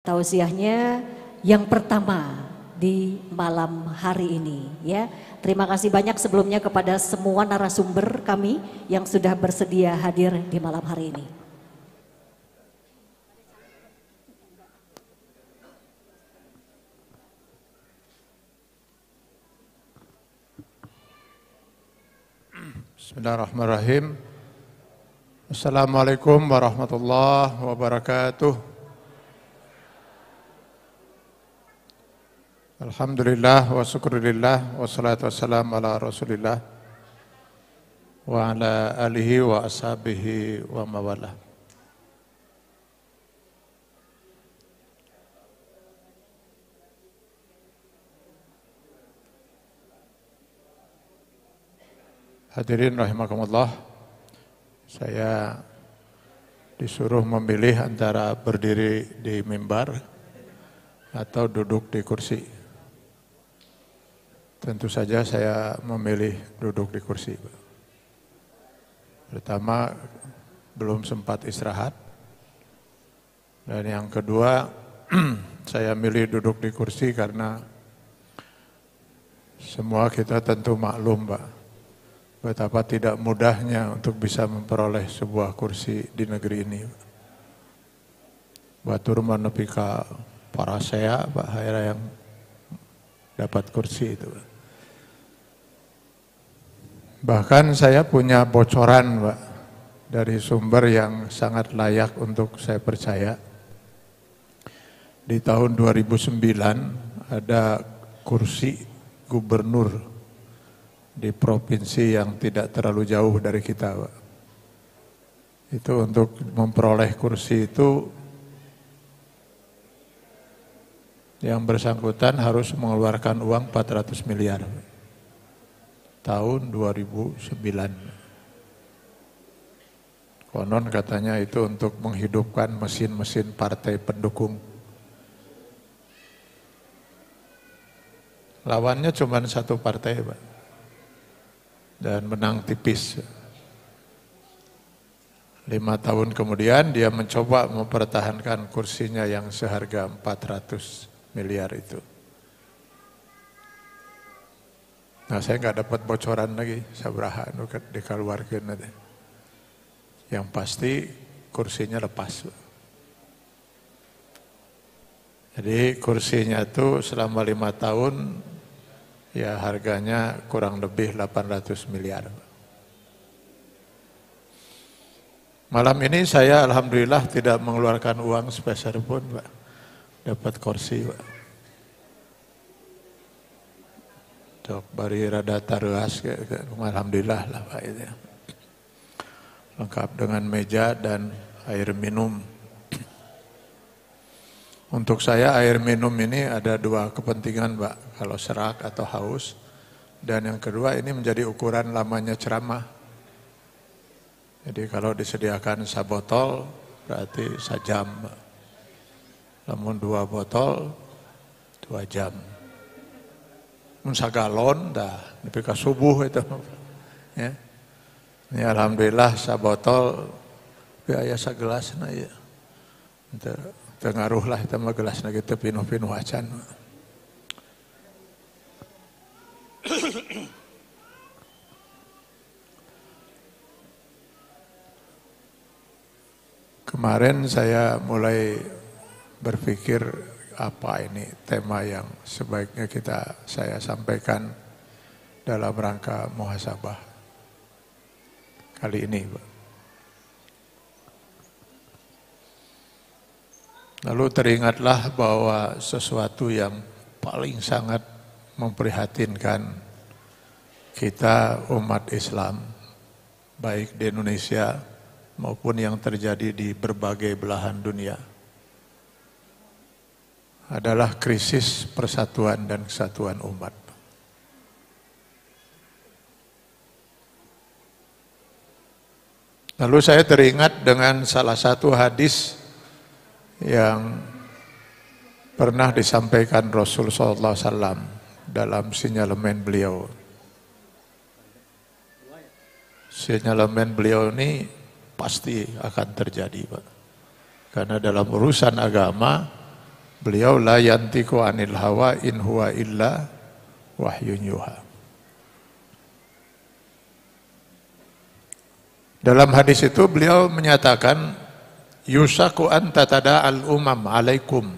tausiahnya yang pertama di malam hari ini ya. Terima kasih banyak sebelumnya kepada semua narasumber kami yang sudah bersedia hadir di malam hari ini. Bismillahirrahmanirrahim. Assalamualaikum warahmatullahi wabarakatuh. Alhamdulillah wa syukurillah salatu wassalamu ala rasulillah wa ala alihi wa ashabihi wa mawalah. Hadirin rahimakumullah, saya disuruh memilih antara berdiri di mimbar atau duduk di kursi. Tentu saja saya memilih duduk di kursi. Pertama, belum sempat istirahat. Dan yang kedua, saya milih duduk di kursi karena semua kita tentu maklum, Pak. Betapa tidak mudahnya untuk bisa memperoleh sebuah kursi di negeri ini. Batur menepika para saya, Pak Haira yang dapat kursi itu. Pak. Bahkan saya punya bocoran, Pak, dari sumber yang sangat layak untuk saya percaya. Di tahun 2009 ada kursi gubernur di provinsi yang tidak terlalu jauh dari kita, Pak. Itu untuk memperoleh kursi itu yang bersangkutan harus mengeluarkan uang 400 miliar. Pak tahun 2009. Konon katanya itu untuk menghidupkan mesin-mesin partai pendukung. Lawannya cuma satu partai, Pak. Dan menang tipis. Lima tahun kemudian dia mencoba mempertahankan kursinya yang seharga 400 miliar itu. Nah saya nggak dapat bocoran lagi sabaraha nu dikeluarkan nanti. Yang pasti kursinya lepas. Jadi kursinya itu selama lima tahun ya harganya kurang lebih 800 miliar. Malam ini saya alhamdulillah tidak mengeluarkan uang sepeser pun, Pak. Dapat kursi, Pak. Cok bari rada taruas, alhamdulillah lah Pak itu. Ya. Lengkap dengan meja dan air minum. Untuk saya air minum ini ada dua kepentingan Pak, kalau serak atau haus. Dan yang kedua ini menjadi ukuran lamanya ceramah. Jadi kalau disediakan sabotol berarti sajam. Namun dua botol dua jam sagalon dah nepi ka subuh itu ya ini alhamdulillah sabotol tapi aya sagelas na iya. teu tengaruh lah itu mah gelas na gitu pinu-pinu acan Kemarin saya mulai berpikir apa ini tema yang sebaiknya kita saya sampaikan dalam rangka muhasabah kali ini. Lalu teringatlah bahwa sesuatu yang paling sangat memprihatinkan kita umat Islam, baik di Indonesia maupun yang terjadi di berbagai belahan dunia adalah krisis persatuan dan kesatuan umat. Lalu saya teringat dengan salah satu hadis yang pernah disampaikan Rasul Sallallahu Alaihi dalam sinyalemen beliau. Sinyalemen beliau ini pasti akan terjadi, Pak. Karena dalam urusan agama, Beliau la yantiku anil hawa in huwa illa wahyun yuha. Dalam hadis itu beliau menyatakan yusaku an tatada al umam alaikum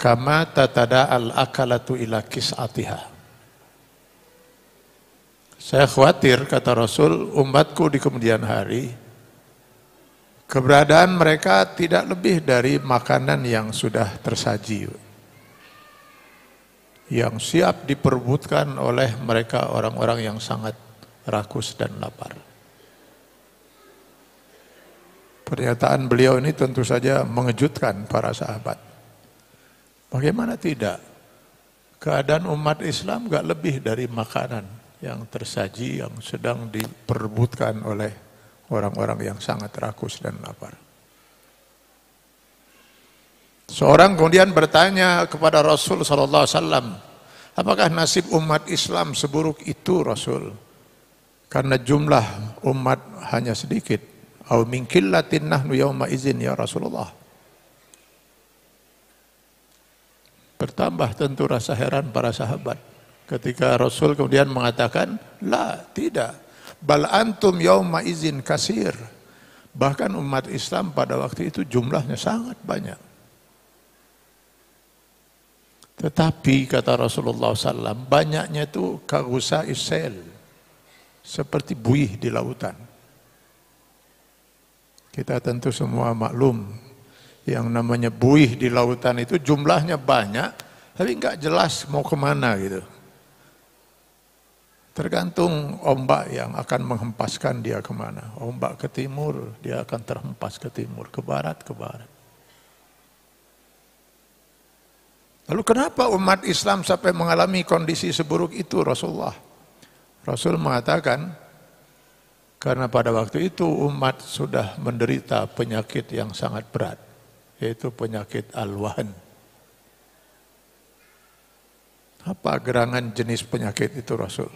kama tatada al akalatu ila kisatiha. Saya khawatir kata Rasul umatku di kemudian hari Keberadaan mereka tidak lebih dari makanan yang sudah tersaji. Yang siap diperbutkan oleh mereka orang-orang yang sangat rakus dan lapar. Pernyataan beliau ini tentu saja mengejutkan para sahabat. Bagaimana tidak? Keadaan umat Islam gak lebih dari makanan yang tersaji, yang sedang diperbutkan oleh orang-orang yang sangat rakus dan lapar. Seorang kemudian bertanya kepada Rasul sallallahu alaihi wasallam, apakah nasib umat Islam seburuk itu Rasul? Karena jumlah umat hanya sedikit. Au nahnu yaum izin ya Rasulullah. Bertambah tentu rasa heran para sahabat ketika Rasul kemudian mengatakan, "La, tidak. Bal antum yauma izin kasir. Bahkan umat Islam pada waktu itu jumlahnya sangat banyak. Tetapi kata Rasulullah SAW, banyaknya itu kagusa isel. Seperti buih di lautan. Kita tentu semua maklum yang namanya buih di lautan itu jumlahnya banyak, tapi nggak jelas mau kemana gitu. Tergantung ombak yang akan menghempaskan dia kemana. Ombak ke timur, dia akan terhempas ke timur, ke barat, ke barat. Lalu kenapa umat Islam sampai mengalami kondisi seburuk itu Rasulullah? Rasul mengatakan, karena pada waktu itu umat sudah menderita penyakit yang sangat berat, yaitu penyakit al-wahan. Apa gerangan jenis penyakit itu Rasul?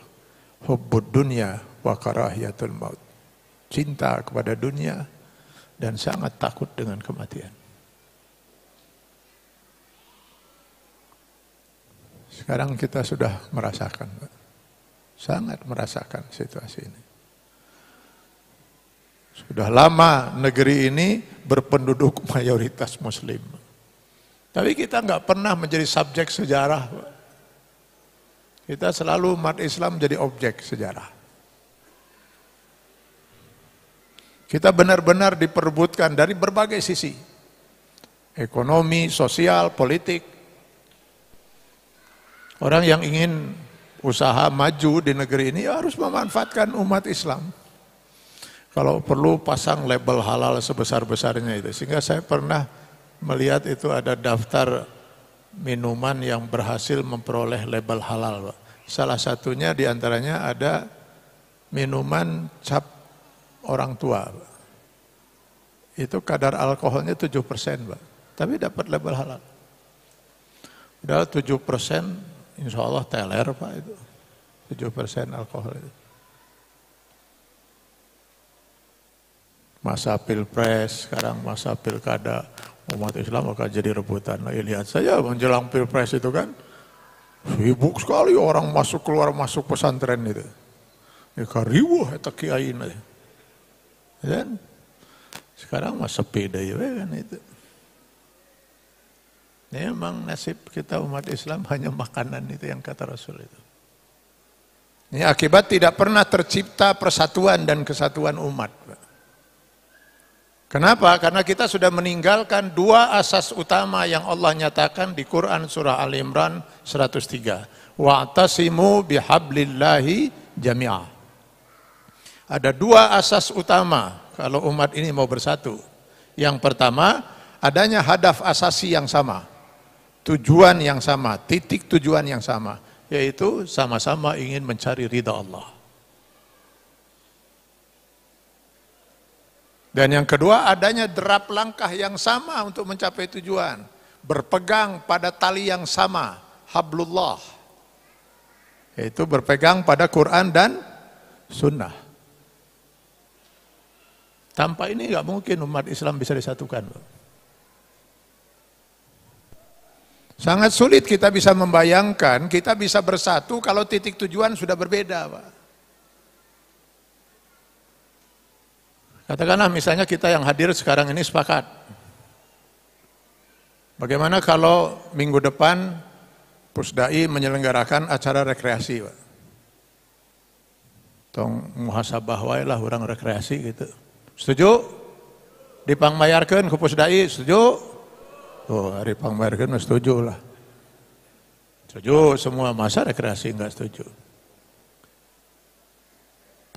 hubbud dunia, wa karahiyatul maut. Cinta kepada dunia dan sangat takut dengan kematian. Sekarang kita sudah merasakan, Sangat merasakan situasi ini. Sudah lama negeri ini berpenduduk mayoritas muslim. Tapi kita nggak pernah menjadi subjek sejarah, Pak kita selalu umat Islam jadi objek sejarah. Kita benar-benar diperbutkan dari berbagai sisi. Ekonomi, sosial, politik. Orang yang ingin usaha maju di negeri ini ya harus memanfaatkan umat Islam. Kalau perlu pasang label halal sebesar-besarnya itu. Sehingga saya pernah melihat itu ada daftar minuman yang berhasil memperoleh label halal. Salah satunya diantaranya ada minuman cap orang tua. Itu kadar alkoholnya 7 persen, Tapi dapat label halal. Udah 7 persen, insya Allah teler, Pak. Itu. 7 persen alkohol itu. Masa pilpres, sekarang masa pilkada umat Islam akan jadi rebutan. Nah, lihat saja menjelang pilpres itu kan sibuk sekali orang masuk keluar masuk pesantren itu. Ya kariwah eta kiain. Dan ya sekarang mah sepi ya kan itu. Ya, memang nasib kita umat Islam hanya makanan itu yang kata Rasul itu. Ini akibat tidak pernah tercipta persatuan dan kesatuan umat. Pak. Kenapa? Karena kita sudah meninggalkan dua asas utama yang Allah nyatakan di Quran surah Al Imran 103. Wa'tasimu bihablillahi jami'a. Ada dua asas utama kalau umat ini mau bersatu. Yang pertama, adanya hadaf asasi yang sama. Tujuan yang sama, titik tujuan yang sama. Yaitu sama-sama ingin mencari ridha Allah. Dan yang kedua adanya derap langkah yang sama untuk mencapai tujuan. Berpegang pada tali yang sama, hablullah. Yaitu berpegang pada Quran dan sunnah. Tanpa ini nggak mungkin umat Islam bisa disatukan. Sangat sulit kita bisa membayangkan, kita bisa bersatu kalau titik tujuan sudah berbeda. Pak. Katakanlah misalnya kita yang hadir sekarang ini sepakat. Bagaimana kalau minggu depan Pusdai menyelenggarakan acara rekreasi, Pak? Tong muhasabah wae lah orang rekreasi gitu. Setuju? Dipangmayarkan ke Pusdai, setuju? Oh, hari pangmayarkan setuju lah. Setuju semua masa rekreasi enggak setuju.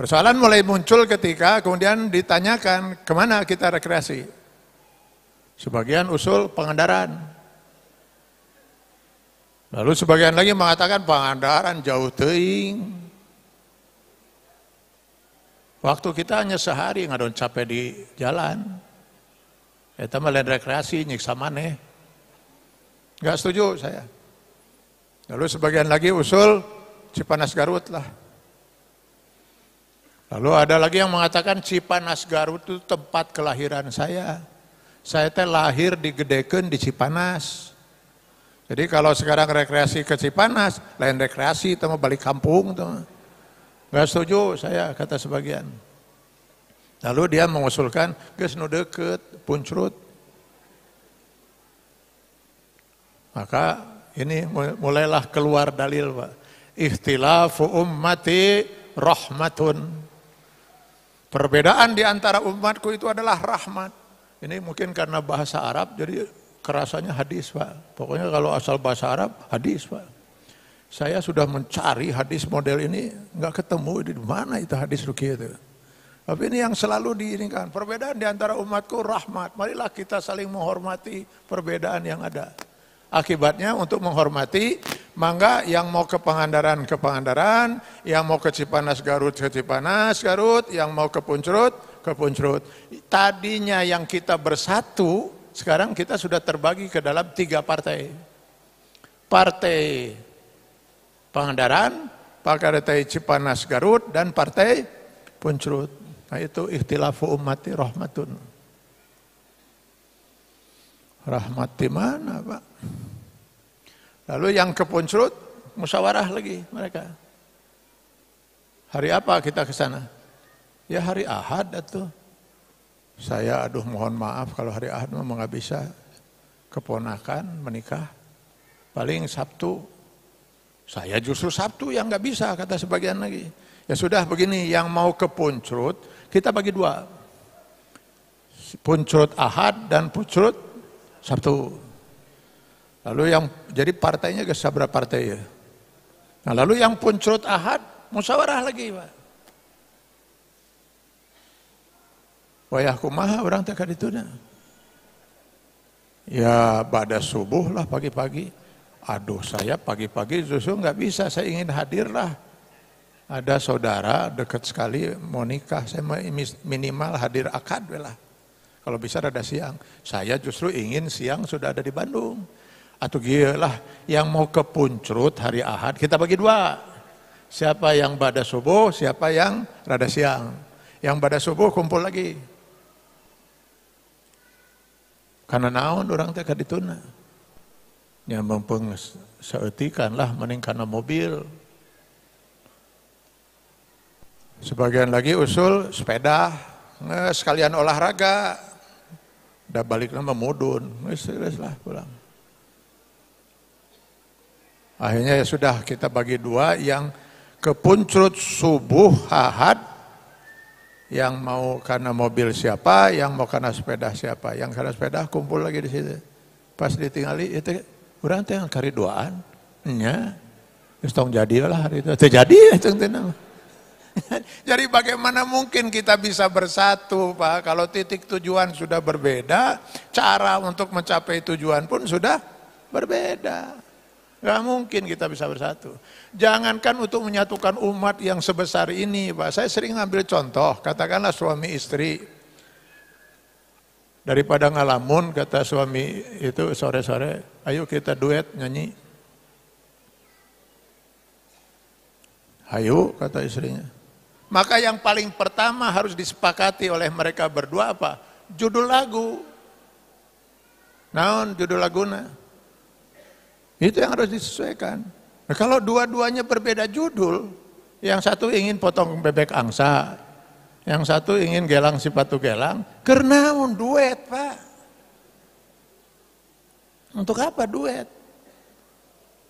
Persoalan mulai muncul ketika kemudian ditanyakan kemana kita rekreasi. Sebagian usul pengendaran, Lalu sebagian lagi mengatakan pengendaran jauh teing. Waktu kita hanya sehari nggak ngadon capek di jalan. Kita melain rekreasi nyiksa mana? Enggak setuju saya. Lalu sebagian lagi usul Cipanas Garut lah. Lalu ada lagi yang mengatakan Cipanas Garut itu tempat kelahiran saya. Saya teh lahir di Gedeken di Cipanas. Jadi kalau sekarang rekreasi ke Cipanas, lain rekreasi teman balik kampung teman. Gak setuju saya kata sebagian. Lalu dia mengusulkan guys nu deket puncrut. Maka ini mulailah keluar dalil, Pak. Ikhtilafu ummati rahmatun Perbedaan di antara umatku itu adalah rahmat. Ini mungkin karena bahasa Arab jadi kerasanya hadis Pak. Pokoknya kalau asal bahasa Arab hadis Pak. Saya sudah mencari hadis model ini nggak ketemu di mana itu hadis ruki itu. Tapi ini yang selalu diinginkan. Perbedaan di antara umatku rahmat. Marilah kita saling menghormati perbedaan yang ada. Akibatnya untuk menghormati Mangga yang mau ke Pangandaran ke Pangandaran, yang mau ke Cipanas Garut ke Cipanas Garut, yang mau ke Puncurut ke Puncurut. Tadinya yang kita bersatu, sekarang kita sudah terbagi ke dalam tiga partai. Partai Pangandaran, Partai Cipanas Garut, dan Partai Puncurut. Nah itu ikhtilafu ummati rahmatun. Rahmati mana Pak? Lalu yang ke Puncurut, musyawarah lagi mereka. Hari apa kita ke sana? Ya hari Ahad atau saya aduh mohon maaf kalau hari Ahad memang nggak bisa keponakan menikah. Paling Sabtu. Saya justru Sabtu yang nggak bisa kata sebagian lagi. Ya sudah begini yang mau ke Puncurut kita bagi dua. Puncurut Ahad dan Puncurut Sabtu. Lalu yang jadi partainya ke sabra partai ya. Nah, lalu yang puncrut ahad musyawarah lagi, Pak. aku kumaha orang tak dituna. Ya pada subuh lah pagi-pagi. Aduh saya pagi-pagi justru nggak bisa, saya ingin hadirlah. Ada saudara dekat sekali mau nikah, saya minimal hadir akad lah. Kalau bisa ada siang. Saya justru ingin siang sudah ada di Bandung atau lah yang mau ke puncrut hari Ahad kita bagi dua. Siapa yang pada subuh, siapa yang rada siang. Yang pada subuh kumpul lagi. Karena naon orang teh dituna, Yang mempeng seetikan lah meningkana mobil. Sebagian lagi usul sepeda, sekalian olahraga, udah balik nama mudun, lah pulang. Akhirnya ya sudah kita bagi dua yang kepuncut subuh hahat yang mau karena mobil siapa, yang mau karena sepeda siapa, yang karena sepeda kumpul lagi di situ. Pas ditinggali itu ya orang teh kari duaan, ya, istong jadilah hari itu, terjadi itu ya tenang. Jadi bagaimana mungkin kita bisa bersatu Pak kalau titik tujuan sudah berbeda, cara untuk mencapai tujuan pun sudah berbeda. Gak mungkin kita bisa bersatu. Jangankan untuk menyatukan umat yang sebesar ini, Pak. Saya sering ngambil contoh, katakanlah suami istri. Daripada ngalamun, kata suami itu sore-sore, ayo kita duet nyanyi. Ayo, kata istrinya. Maka yang paling pertama harus disepakati oleh mereka berdua apa? Judul lagu. Naon judul laguna? Itu yang harus disesuaikan. Nah, kalau dua-duanya berbeda judul, yang satu ingin potong bebek angsa, yang satu ingin gelang si gelang, gelang, mau duet pak. Untuk apa duet?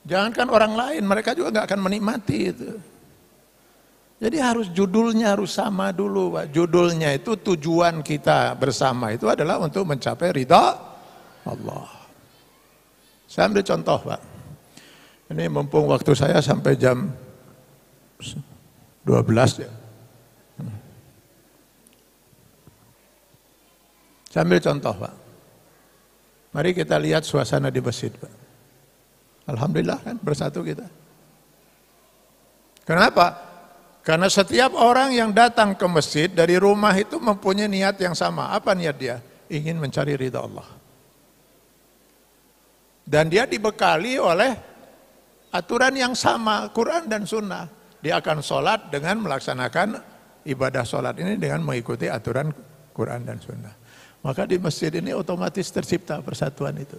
Jangankan orang lain, mereka juga nggak akan menikmati itu. Jadi harus judulnya harus sama dulu, Pak. Judulnya itu tujuan kita bersama itu adalah untuk mencapai ridha Allah. Saya ambil contoh Pak. Ini mumpung waktu saya sampai jam 12 ya. Saya ambil contoh Pak. Mari kita lihat suasana di masjid Pak. Alhamdulillah kan bersatu kita. Kenapa? Karena setiap orang yang datang ke masjid dari rumah itu mempunyai niat yang sama. Apa niat dia? Ingin mencari ridha Allah. Dan dia dibekali oleh aturan yang sama, Quran dan Sunnah. Dia akan sholat dengan melaksanakan ibadah sholat ini dengan mengikuti aturan Quran dan Sunnah. Maka di masjid ini otomatis tercipta persatuan itu.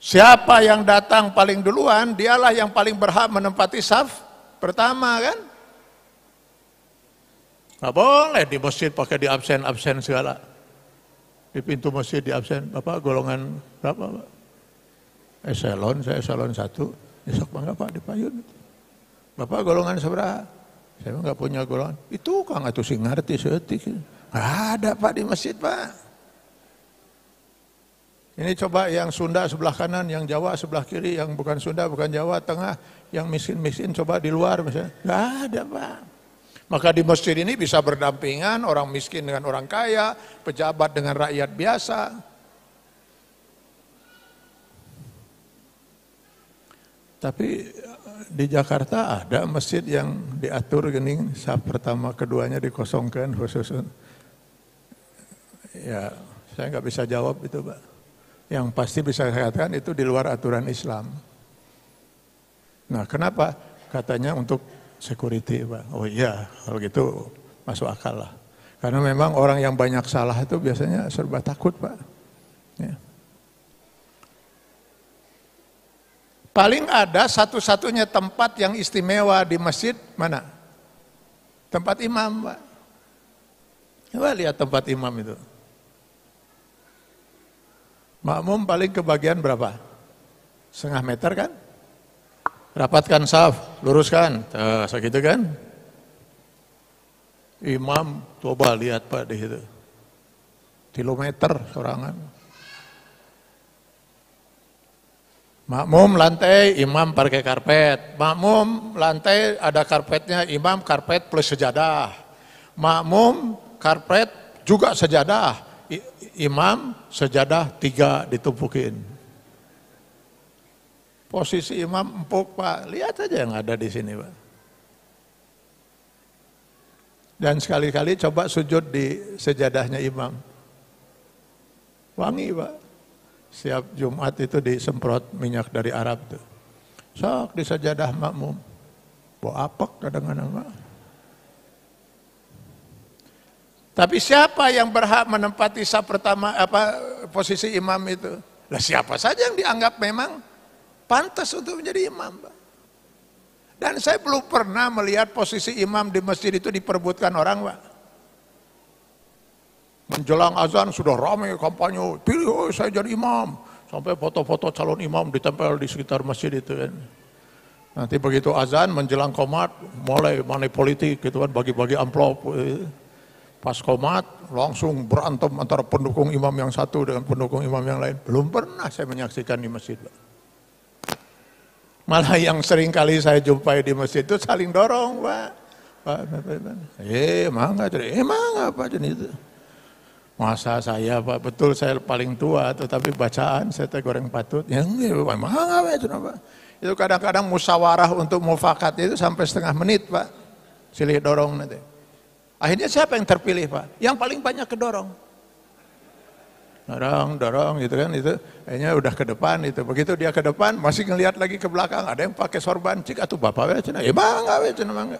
Siapa yang datang paling duluan, dialah yang paling berhak menempati saf pertama kan? Gak boleh di masjid pakai di absen-absen segala di pintu masjid di absen bapak golongan berapa pak eselon saya eselon satu besok bangga pak di payun bapak golongan seberapa saya nggak punya golongan itu kang atau sih ngerti seetik nggak ada pak di masjid pak ini coba yang Sunda sebelah kanan, yang Jawa sebelah kiri, yang bukan Sunda, bukan Jawa, tengah, yang miskin-miskin coba di luar misalnya. Gak ada Pak. Maka di masjid ini bisa berdampingan orang miskin dengan orang kaya, pejabat dengan rakyat biasa. Tapi di Jakarta ada masjid yang diatur gini, saat pertama keduanya dikosongkan khusus ya saya nggak bisa jawab itu pak yang pasti bisa saya katakan itu di luar aturan Islam nah kenapa katanya untuk security bang. Oh iya, kalau gitu masuk akal lah. Karena memang orang yang banyak salah itu biasanya serba takut pak. Ya. Paling ada satu-satunya tempat yang istimewa di masjid mana? Tempat imam pak. Coba lihat tempat imam itu. Makmum paling kebagian berapa? Setengah meter kan? rapatkan saf, luruskan. Nah, segitu kan? Imam coba lihat Pak di situ. Kilometer sorangan. Makmum lantai, imam pakai karpet. Makmum lantai ada karpetnya, imam karpet plus sejadah. Makmum karpet juga sejadah. I imam sejadah tiga ditumpukin. Posisi imam empuk Pak, lihat aja yang ada di sini Pak. Dan sekali-kali coba sujud di sejadahnya imam. Wangi Pak. Siap Jumat itu disemprot minyak dari Arab tuh. Sok di sejadah makmum. Bo apek kadang-kadang Pak. Tapi siapa yang berhak menempati sah pertama apa posisi imam itu? Lah siapa saja yang dianggap memang pantas untuk menjadi imam. Dan saya belum pernah melihat posisi imam di masjid itu diperbutkan orang, Pak. Menjelang azan sudah ramai kampanye, pilih oh, saya jadi imam. Sampai foto-foto calon imam ditempel di sekitar masjid itu kan. Nanti begitu azan menjelang komat, mulai money politik gitu kan, bagi-bagi amplop. Eh, pas komat langsung berantem antara pendukung imam yang satu dengan pendukung imam yang lain. Belum pernah saya menyaksikan di masjid, Pak. Malah yang sering kali saya jumpai di masjid itu saling dorong, Pak. Pak, Pak, Pak, Pak. Eh, emang gak, emang apa jenis itu. Masa saya, Pak, betul saya paling tua, tetapi bacaan saya teh goreng patut. Ya, emang apa itu apa. Itu kadang-kadang musyawarah untuk mufakat itu sampai setengah menit, Pak. Silih dorong nanti. Akhirnya siapa yang terpilih, Pak? Yang paling banyak kedorong dorong, dorong gitu kan itu kayaknya udah ke depan itu begitu dia ke depan masih ngelihat lagi ke belakang ada yang pakai sorban cik atau bapak we cina ya bang we cina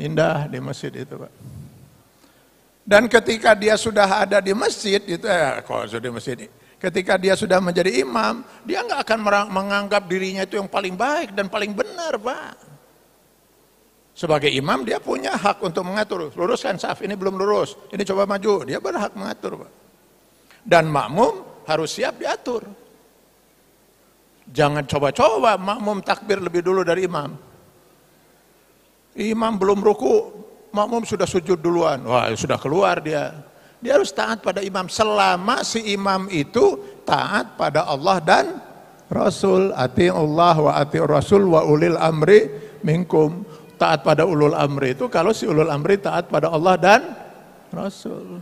indah di masjid itu pak dan ketika dia sudah ada di masjid itu ya eh, kalau sudah di masjid ketika dia sudah menjadi imam dia nggak akan menganggap dirinya itu yang paling baik dan paling benar pak sebagai imam dia punya hak untuk mengatur, luruskan saf, ini belum lurus, ini coba maju, dia berhak mengatur. Pak. Dan makmum harus siap diatur. Jangan coba-coba makmum takbir lebih dulu dari imam. Imam belum ruku, makmum sudah sujud duluan. Wah, sudah keluar dia. Dia harus taat pada imam selama si imam itu taat pada Allah dan Rasul. ati Allah wa ati Rasul wa ulil amri minkum taat pada ulul amri itu kalau si ulul amri taat pada Allah dan Rasul.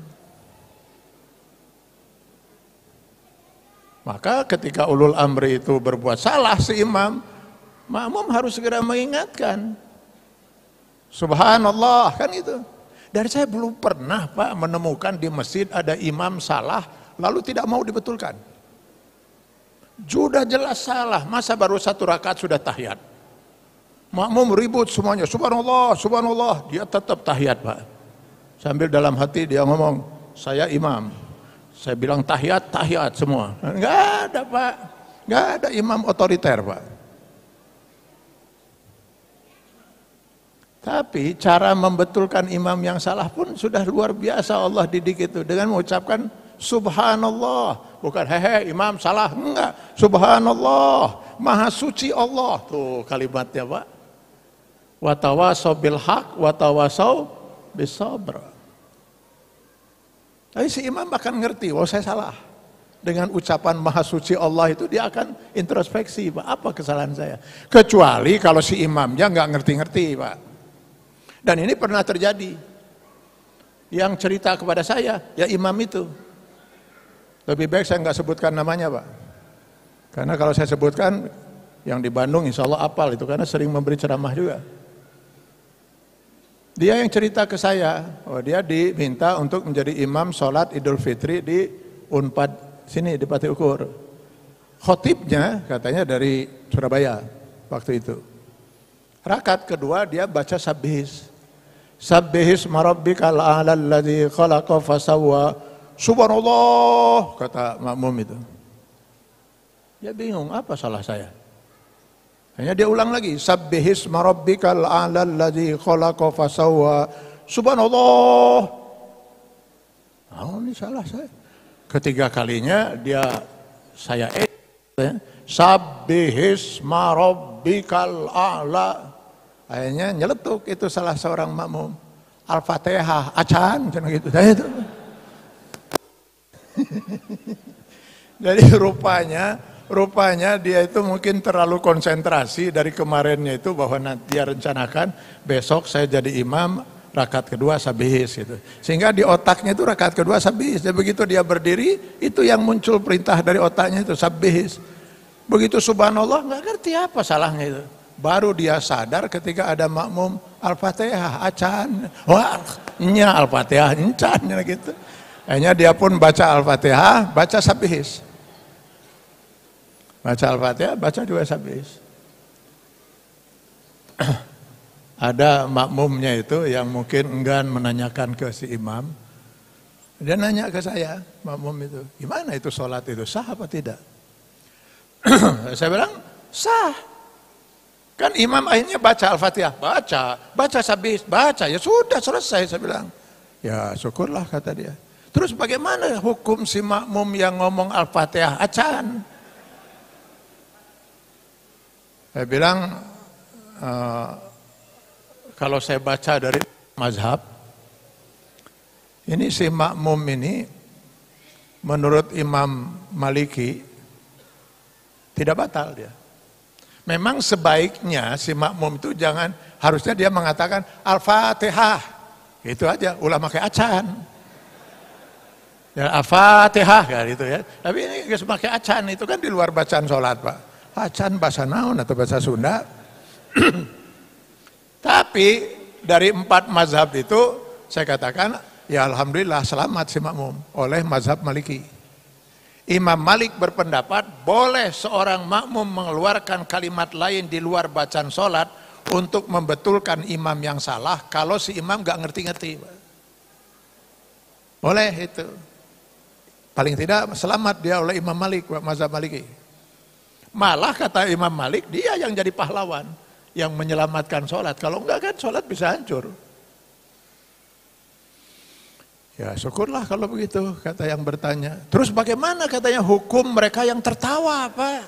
Maka ketika ulul amri itu berbuat salah si imam, makmum harus segera mengingatkan. Subhanallah, kan itu. dari saya belum pernah Pak menemukan di masjid ada imam salah lalu tidak mau dibetulkan. Sudah jelas salah, masa baru satu rakaat sudah tahiyat. Makmum ribut semuanya, subhanallah, subhanallah. Dia tetap tahiyat Pak. Sambil dalam hati dia ngomong, saya imam. Saya bilang tahiyat, tahiyat semua. Enggak ada Pak. Enggak ada imam otoriter Pak. Tapi cara membetulkan imam yang salah pun sudah luar biasa Allah didik itu. Dengan mengucapkan subhanallah. Bukan hehe imam salah. Enggak. Subhanallah. Maha suci Allah. Tuh kalimatnya Pak. Watawasau bil hak, watawasau bisabr. Tapi si imam akan ngerti, oh saya salah. Dengan ucapan maha suci Allah itu dia akan introspeksi, Pak, apa kesalahan saya. Kecuali kalau si imamnya nggak ngerti-ngerti, Pak. Dan ini pernah terjadi. Yang cerita kepada saya, ya imam itu. Lebih baik saya nggak sebutkan namanya, Pak. Karena kalau saya sebutkan, yang di Bandung insya Allah apal itu, karena sering memberi ceramah juga. Dia yang cerita ke saya, oh dia diminta untuk menjadi imam sholat Idul Fitri di Unpad sini di Pati Ukur. Khotibnya katanya dari Surabaya waktu itu. Rakat kedua dia baca sabihis. Sabihis marabbikal a'lal ladzi khalaqa fasawwa. Subhanallah kata makmum itu. Dia bingung apa salah saya? Hanya dia ulang lagi. Sabbihis marabbikal a'lal ladzi khalaqa fasawwa. Subhanallah. Oh, ini salah saya. Ketiga kalinya dia saya eh ya, Sabbihis marabbikal a'la. Akhirnya nyeletuk itu salah seorang makmum. Al-Fatihah, acan, macam gitu. Nah, itu. Jadi rupanya rupanya dia itu mungkin terlalu konsentrasi dari kemarinnya itu bahwa nanti dia rencanakan besok saya jadi imam rakaat kedua sabihis gitu. Sehingga di otaknya itu rakaat kedua sabihis. Dan begitu dia berdiri, itu yang muncul perintah dari otaknya itu sabihis. Begitu subhanallah nggak ngerti apa salahnya itu. Baru dia sadar ketika ada makmum Al-Fatihah, acan. Wah, nya Al-Fatihah, encan gitu. Akhirnya dia pun baca Al-Fatihah, baca sabihis. Baca Al-Fatihah, baca dua sabis. Ada makmumnya itu yang mungkin enggan menanyakan ke si imam. Dia nanya ke saya, makmum itu, gimana itu sholat itu, sah apa tidak? saya bilang, sah. Kan imam akhirnya baca Al-Fatihah, baca, baca sabis, baca, ya sudah selesai saya bilang. Ya syukurlah kata dia. Terus bagaimana hukum si makmum yang ngomong Al-Fatihah acan? Saya bilang uh, kalau saya baca dari mazhab, ini si makmum ini menurut Imam Maliki tidak batal dia. Memang sebaiknya si makmum itu jangan harusnya dia mengatakan al-fatihah. Itu aja ulama kayak acan. Ya al-fatihah kan gitu ya. Tapi ini pakai acan itu kan di luar bacaan sholat Pak. Bacaan bahasa naon atau bahasa Sunda. Tapi dari empat mazhab itu saya katakan ya alhamdulillah selamat si makmum oleh mazhab Maliki. Imam Malik berpendapat boleh seorang makmum mengeluarkan kalimat lain di luar bacaan sholat untuk membetulkan imam yang salah kalau si imam gak ngerti-ngerti. Boleh itu. Paling tidak selamat dia oleh Imam Malik, mazhab Maliki. Malah kata Imam Malik, dia yang jadi pahlawan. Yang menyelamatkan sholat. Kalau enggak kan sholat bisa hancur. Ya syukurlah kalau begitu, kata yang bertanya. Terus bagaimana katanya hukum mereka yang tertawa apa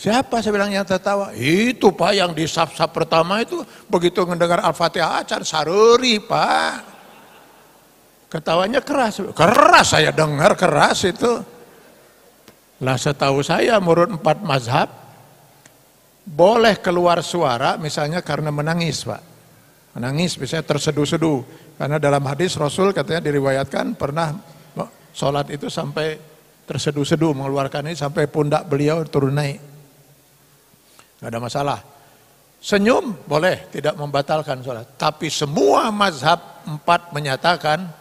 Siapa saya bilang yang tertawa? Itu Pak yang di sap pertama itu begitu mendengar Al-Fatihah acar saruri Pak. Ketawanya keras. Keras saya dengar keras itu. Lah setahu saya menurut empat mazhab, boleh keluar suara misalnya karena menangis Pak. Menangis misalnya terseduh-seduh. Karena dalam hadis Rasul katanya diriwayatkan pernah sholat itu sampai terseduh-seduh mengeluarkan ini sampai pundak beliau turun naik. Gak ada masalah. Senyum boleh tidak membatalkan sholat. Tapi semua mazhab empat menyatakan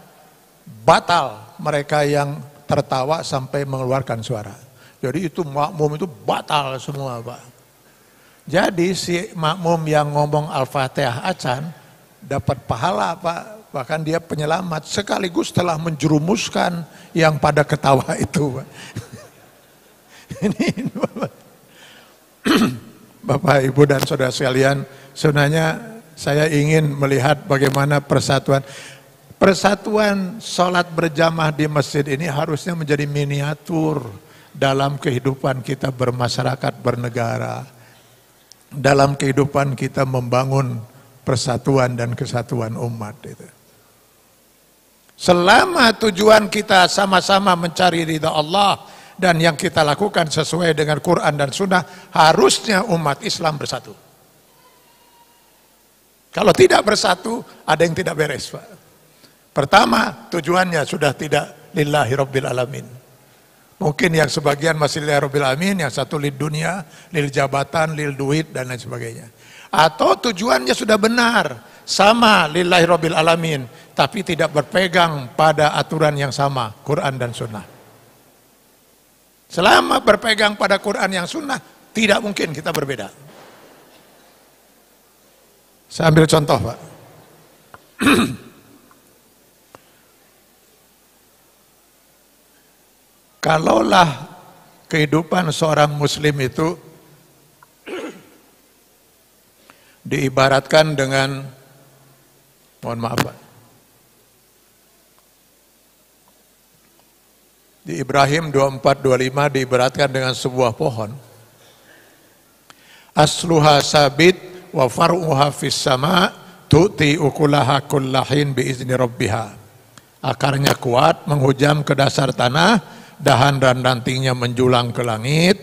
batal mereka yang tertawa sampai mengeluarkan suara. Jadi itu makmum itu batal semua Pak. Jadi si makmum yang ngomong Al-Fatihah acan dapat pahala Pak. Bahkan dia penyelamat sekaligus telah menjerumuskan yang pada ketawa itu Pak. Ini Bapak. Ibu dan Saudara sekalian sebenarnya saya ingin melihat bagaimana persatuan. Persatuan sholat berjamaah di masjid ini harusnya menjadi miniatur dalam kehidupan kita bermasyarakat, bernegara, dalam kehidupan kita membangun persatuan dan kesatuan umat itu. Selama tujuan kita sama-sama mencari ridha Allah dan yang kita lakukan sesuai dengan Quran dan Sunnah, harusnya umat Islam bersatu. Kalau tidak bersatu, ada yang tidak beres, Pak. Pertama, tujuannya sudah tidak lillahi rabbil alamin Mungkin yang sebagian masih Robil amin, yang satu lil dunia, lil jabatan, lil duit, dan lain sebagainya. Atau tujuannya sudah benar, sama lillahi rabbil alamin, tapi tidak berpegang pada aturan yang sama, Quran dan sunnah. Selama berpegang pada Quran yang sunnah, tidak mungkin kita berbeda. Saya ambil contoh Pak. Kalaulah kehidupan seorang muslim itu diibaratkan dengan mohon maaf Pak. Di Ibrahim 2425 diibaratkan dengan sebuah pohon. Asluha sabit wa far'uha fis sama tu'ti ukulaha kullahin biizni rabbiha. Akarnya kuat, menghujam ke dasar tanah, dahan dan rantingnya menjulang ke langit,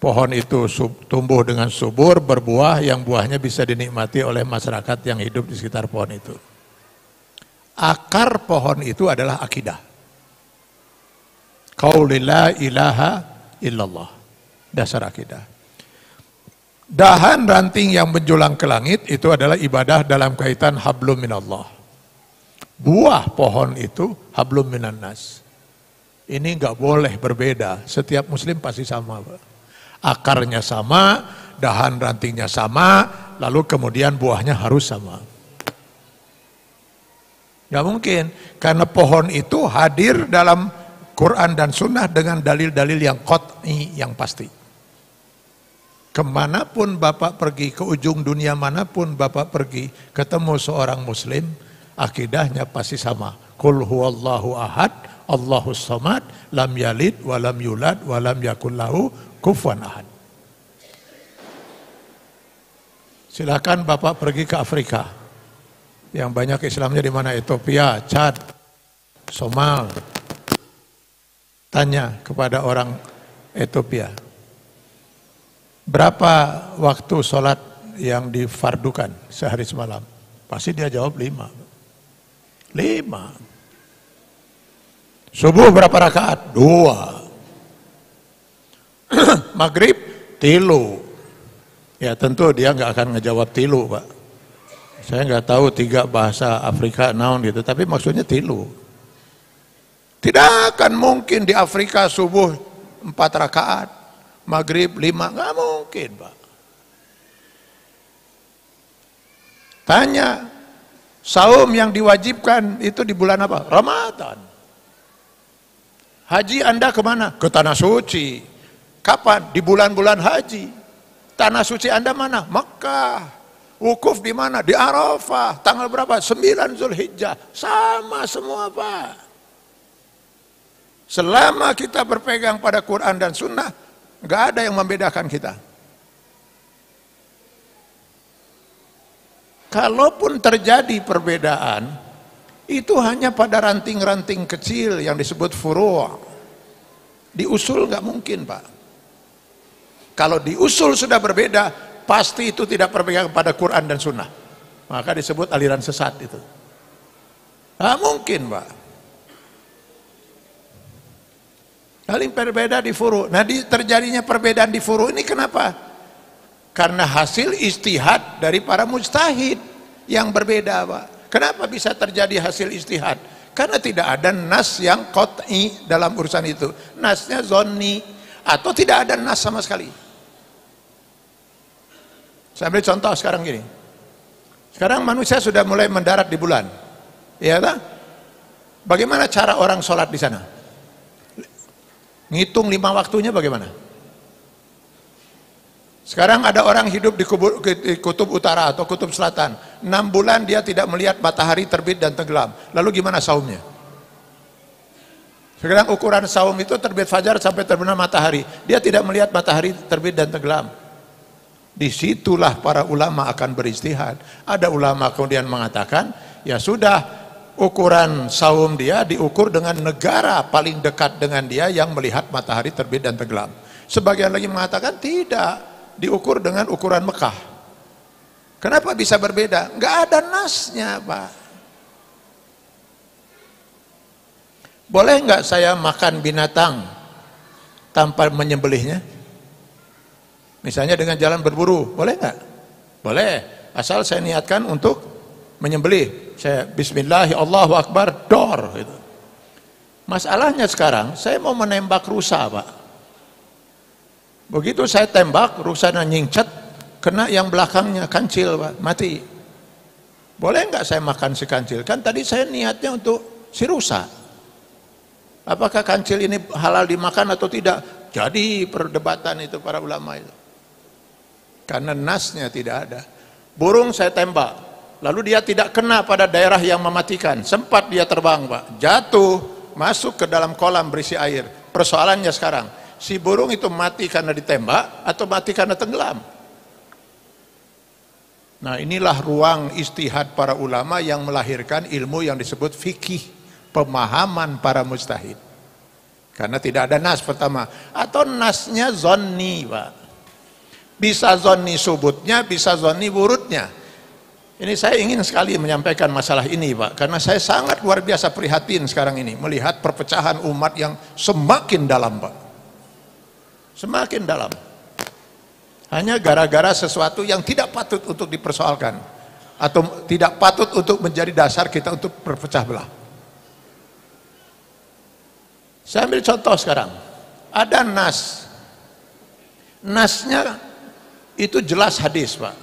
pohon itu sub, tumbuh dengan subur, berbuah, yang buahnya bisa dinikmati oleh masyarakat yang hidup di sekitar pohon itu. Akar pohon itu adalah akidah. Qaulillah ilaha illallah. Dasar akidah. Dahan ranting yang menjulang ke langit itu adalah ibadah dalam kaitan hablum minallah. Buah pohon itu hablum minannas. nas ini nggak boleh berbeda. Setiap muslim pasti sama. Akarnya sama, dahan rantingnya sama, lalu kemudian buahnya harus sama. Ya mungkin. Karena pohon itu hadir dalam Quran dan Sunnah dengan dalil-dalil yang kotni yang pasti. Kemanapun Bapak pergi, ke ujung dunia manapun Bapak pergi, ketemu seorang Muslim, akidahnya pasti sama. Kul huwallahu ahad, Allahus samad lam yalid wa lam yulad wa lam yakul lahu kufuwan ahad. Silakan Bapak pergi ke Afrika. Yang banyak Islamnya di mana? Ethiopia, Chad, Somal. Tanya kepada orang Ethiopia. Berapa waktu sholat yang difardukan sehari semalam? Pasti dia jawab lima. Lima. Subuh berapa rakaat? Dua. Maghrib tilu. Ya tentu dia nggak akan ngejawab tilu pak. Saya nggak tahu tiga bahasa Afrika noun gitu, tapi maksudnya tilu. Tidak akan mungkin di Afrika subuh empat rakaat, maghrib lima, nggak mungkin pak. Tanya, saum yang diwajibkan itu di bulan apa? Ramadan. Haji Anda kemana? Ke Tanah Suci. Kapan? Di bulan-bulan haji. Tanah Suci Anda mana? Mekah. Wukuf di mana? Di Arafah. Tanggal berapa? 9 Zulhijjah. Sama semua Pak. Selama kita berpegang pada Quran dan Sunnah, nggak ada yang membedakan kita. Kalaupun terjadi perbedaan, itu hanya pada ranting-ranting kecil yang disebut furuwa. Diusul nggak mungkin Pak. Kalau diusul sudah berbeda, pasti itu tidak berpegang pada Quran dan Sunnah. Maka disebut aliran sesat itu. Nah, mungkin Pak. Paling berbeda di furu. Nah di, terjadinya perbedaan di furu ini kenapa? Karena hasil istihad dari para mujtahid yang berbeda Pak. Kenapa bisa terjadi hasil istihad? Karena tidak ada nas yang koti dalam urusan itu. Nasnya zoni atau tidak ada nas sama sekali. Saya ambil contoh sekarang gini. Sekarang manusia sudah mulai mendarat di bulan. Iya tak? Bagaimana cara orang sholat di sana? Ngitung lima waktunya bagaimana? Sekarang ada orang hidup di, kutub utara atau kutub selatan. enam bulan dia tidak melihat matahari terbit dan tenggelam. Lalu gimana saumnya? Sekarang ukuran saum itu terbit fajar sampai terbenam matahari. Dia tidak melihat matahari terbit dan tenggelam. Disitulah para ulama akan beristihad. Ada ulama kemudian mengatakan, ya sudah ukuran saum dia diukur dengan negara paling dekat dengan dia yang melihat matahari terbit dan tenggelam. Sebagian lagi mengatakan tidak, diukur dengan ukuran Mekah. Kenapa bisa berbeda? Enggak ada nasnya, Pak. Boleh nggak saya makan binatang tanpa menyembelihnya? Misalnya dengan jalan berburu, boleh nggak? Boleh, asal saya niatkan untuk menyembelih. Saya Bismillah, Allahu Akbar, dor. Gitu. Masalahnya sekarang, saya mau menembak rusa, Pak. Begitu saya tembak, rusana nyingcat, kena yang belakangnya kancil, Pak, mati. Boleh nggak saya makan si kancil? Kan tadi saya niatnya untuk si rusa. Apakah kancil ini halal dimakan atau tidak? Jadi perdebatan itu para ulama itu. Karena nasnya tidak ada. Burung saya tembak. Lalu dia tidak kena pada daerah yang mematikan. Sempat dia terbang, Pak. Jatuh, masuk ke dalam kolam berisi air. Persoalannya sekarang, si burung itu mati karena ditembak atau mati karena tenggelam. Nah inilah ruang istihad para ulama yang melahirkan ilmu yang disebut fikih, pemahaman para mustahid. Karena tidak ada nas pertama. Atau nasnya zonni Pak. Bisa zonni subutnya, bisa zonni burutnya. Ini saya ingin sekali menyampaikan masalah ini Pak. Karena saya sangat luar biasa prihatin sekarang ini. Melihat perpecahan umat yang semakin dalam Pak. Semakin dalam. Hanya gara-gara sesuatu yang tidak patut untuk dipersoalkan. Atau tidak patut untuk menjadi dasar kita untuk berpecah belah. Saya ambil contoh sekarang. Ada nas. Nasnya itu jelas hadis Pak.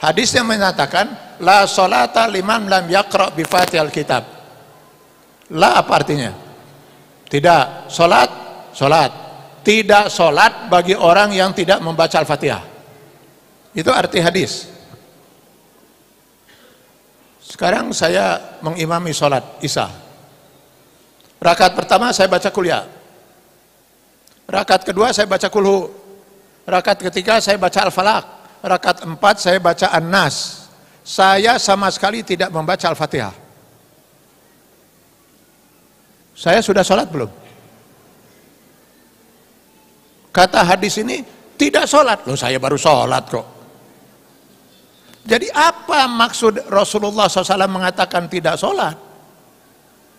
Hadis yang menyatakan la solata liman lam yakra bi fatihal kitab. La apa artinya? Tidak. Solat, solat tidak sholat bagi orang yang tidak membaca Al-Fatihah. Itu arti hadis. Sekarang saya mengimami sholat Isya. Rakaat pertama saya baca kuliah. Rakaat kedua saya baca kulhu. Rakaat ketiga saya baca Al-Falaq. Rakaat empat saya baca An-Nas. Saya sama sekali tidak membaca Al-Fatihah. Saya sudah sholat belum? Kata hadis ini, tidak sholat. Loh saya baru sholat kok. Jadi apa maksud Rasulullah SAW mengatakan tidak sholat?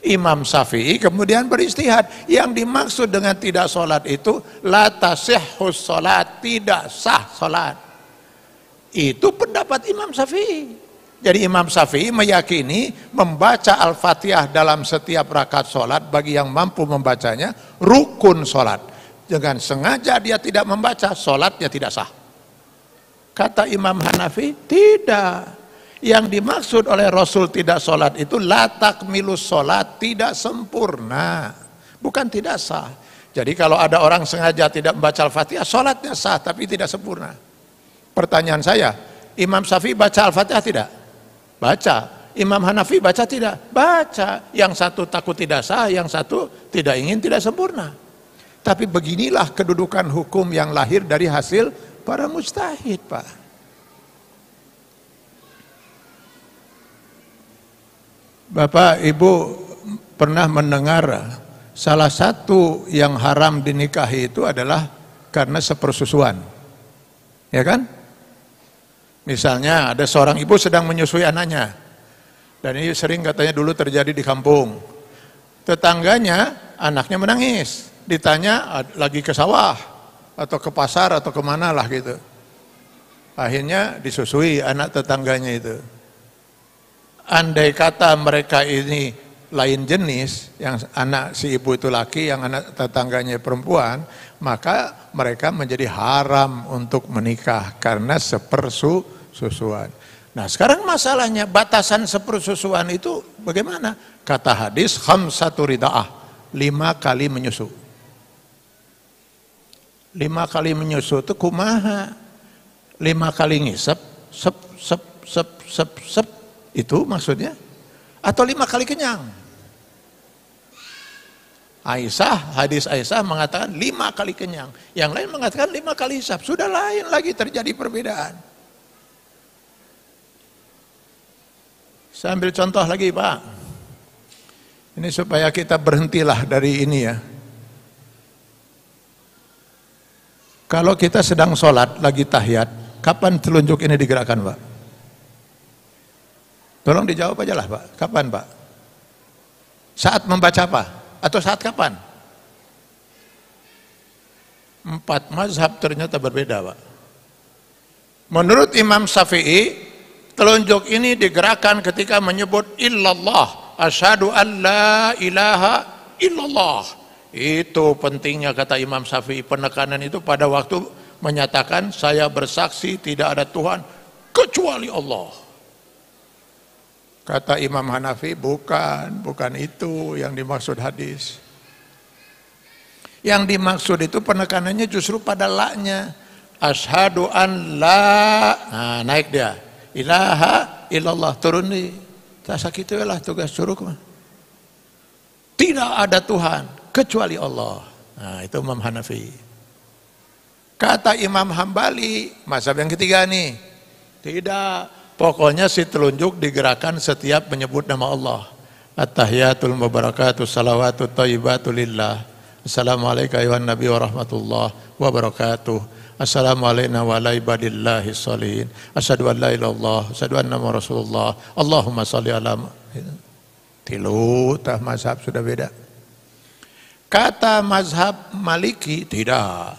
Imam Syafi'i kemudian beristihad. Yang dimaksud dengan tidak sholat itu, lata tasihus sholat, tidak sah sholat. Itu pendapat Imam Syafi'i. Jadi Imam Syafi'i meyakini membaca Al-Fatihah dalam setiap rakaat sholat bagi yang mampu membacanya rukun sholat dengan sengaja dia tidak membaca, sholatnya tidak sah. Kata Imam Hanafi, tidak. Yang dimaksud oleh Rasul tidak sholat itu latak milus sholat tidak sempurna. Bukan tidak sah. Jadi kalau ada orang sengaja tidak membaca Al-Fatihah, sholatnya sah tapi tidak sempurna. Pertanyaan saya, Imam Syafi'i baca Al-Fatihah tidak? Baca. Imam Hanafi baca tidak? Baca. Yang satu takut tidak sah, yang satu tidak ingin tidak sempurna. Tapi beginilah kedudukan hukum yang lahir dari hasil para mustahid, Pak. Bapak Ibu pernah mendengar salah satu yang haram dinikahi itu adalah karena sepersusuan. Ya kan? Misalnya ada seorang ibu sedang menyusui anaknya. Dan ini sering katanya dulu terjadi di kampung. Tetangganya anaknya menangis ditanya lagi ke sawah atau ke pasar atau kemana lah gitu. Akhirnya disusui anak tetangganya itu. Andai kata mereka ini lain jenis, yang anak si ibu itu laki, yang anak tetangganya perempuan, maka mereka menjadi haram untuk menikah karena sepersu susuan. Nah sekarang masalahnya batasan sepersusuan itu bagaimana? Kata hadis ham satu ridaah, lima kali menyusu lima kali menyusu itu kumaha. Lima kali ngisep, sep, sep, sep, sep, sep, itu maksudnya. Atau lima kali kenyang. Aisyah, hadis Aisyah mengatakan lima kali kenyang. Yang lain mengatakan lima kali hisap. Sudah lain lagi terjadi perbedaan. Saya ambil contoh lagi Pak. Ini supaya kita berhentilah dari ini ya. Kalau kita sedang sholat, lagi tahiyat, kapan telunjuk ini digerakkan Pak? Tolong dijawab aja lah Pak, kapan Pak? Saat membaca apa? Atau saat kapan? Empat mazhab ternyata berbeda Pak. Menurut Imam Syafi'i, telunjuk ini digerakkan ketika menyebut illallah, asyhadu an la ilaha illallah. Itu pentingnya kata Imam Syafi'i penekanan itu pada waktu menyatakan saya bersaksi tidak ada Tuhan kecuali Allah. Kata Imam Hanafi bukan, bukan itu yang dimaksud hadis. Yang dimaksud itu penekanannya justru pada laknya. Ashadu an la, nah, naik dia. Ilaha illallah, turun di Tak sakit lah tugas suruh Tidak ada Tuhan kecuali Allah. Nah, itu Imam Hanafi. Kata Imam Hambali, mazhab yang ketiga nih. Tidak, pokoknya si telunjuk digerakkan setiap menyebut nama Allah. At-tahiyatul mubarakatuh salawatut thayyibatu lillah. Assalamualaikum warahmatullahi wabarakatuh. barakatuh. Assalamualaikum warahmatullahi wabarakatuh. salihin. Asyhadu an la ilaha asyhadu anna Rasulullah. Allahumma shalli ala Tilu tah mazhab sudah beda. Kata mazhab Maliki, tidak.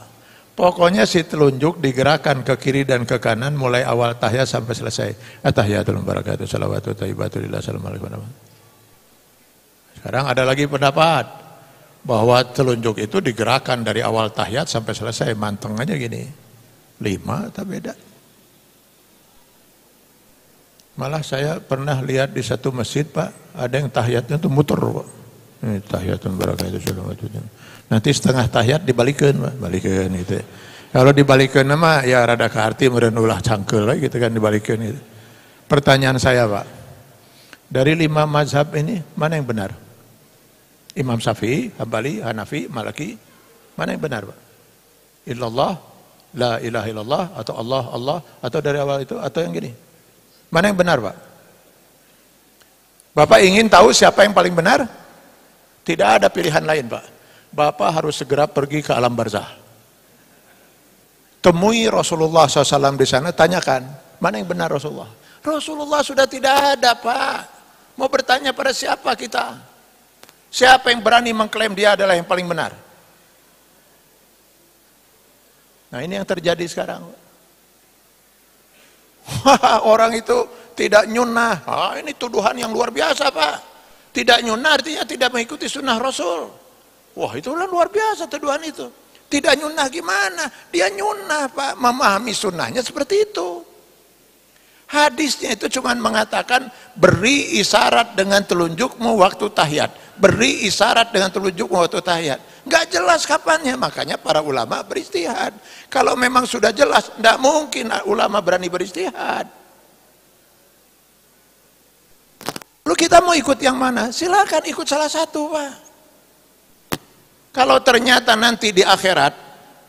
Pokoknya si telunjuk digerakkan ke kiri dan ke kanan mulai awal tahiyat sampai selesai. Atahiyatul barakatuh salawatu taibatu lillah Sekarang ada lagi pendapat bahwa telunjuk itu digerakkan dari awal tahiyat sampai selesai. Manteng aja gini. Lima tak beda. Malah saya pernah lihat di satu masjid Pak, ada yang tahiyatnya itu muter Pak. Eh, ini itu barakah itu Nanti setengah tahiyat dibalikin Balikkan itu. Kalau dibalikkan nama ya rada ke hati merenulah cangkel gitu kan dibalikin gitu. Pertanyaan saya Pak, dari lima mazhab ini mana yang benar? Imam Syafi'i, Hambali, Hanafi, Malaki, mana yang benar Pak? Ilallah, la ilaha illallah, atau Allah, Allah, atau dari awal itu, atau yang gini? Mana yang benar Pak? Bapak ingin tahu siapa yang paling benar? Tidak ada pilihan lain Pak. Bapak harus segera pergi ke alam barzah. Temui Rasulullah SAW di sana, tanyakan, mana yang benar Rasulullah? Rasulullah sudah tidak ada Pak. Mau bertanya pada siapa kita? Siapa yang berani mengklaim dia adalah yang paling benar? Nah ini yang terjadi sekarang. Orang itu tidak nyunah. Ah, ini tuduhan yang luar biasa Pak. Tidak nyunah artinya tidak mengikuti sunnah Rasul. Wah itulah luar biasa tuduhan itu. Tidak nyunah gimana? Dia nyunah Pak, memahami sunnahnya seperti itu. Hadisnya itu cuma mengatakan beri isyarat dengan telunjukmu waktu tahiyat. Beri isyarat dengan telunjukmu waktu tahiyat. Gak jelas kapannya, makanya para ulama beristihad. Kalau memang sudah jelas, nggak mungkin ulama berani beristihad. Lalu kita mau ikut yang mana? Silakan ikut salah satu, Pak. Kalau ternyata nanti di akhirat,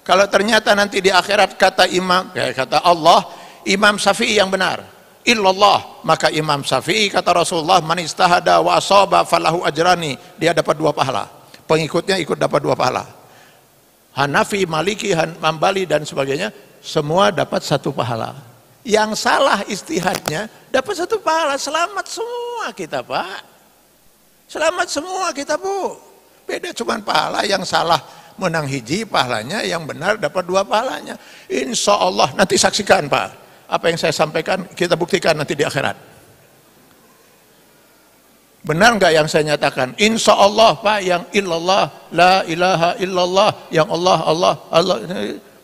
kalau ternyata nanti di akhirat kata imam, ya, kata Allah, Imam Syafi'i yang benar. Illallah, maka Imam Syafi'i kata Rasulullah, man istahada wa asaba falahu ajrani, dia dapat dua pahala. Pengikutnya ikut dapat dua pahala. Hanafi, Maliki, Han, Mambali dan sebagainya, semua dapat satu pahala yang salah istihadnya dapat satu pahala. Selamat semua kita Pak. Selamat semua kita Bu. Beda cuma pahala yang salah menang hiji pahalanya, yang benar dapat dua pahalanya. Insya Allah nanti saksikan Pak. Apa yang saya sampaikan kita buktikan nanti di akhirat. Benar nggak yang saya nyatakan? Insya Allah Pak yang illallah, la ilaha illallah, yang Allah, Allah, Allah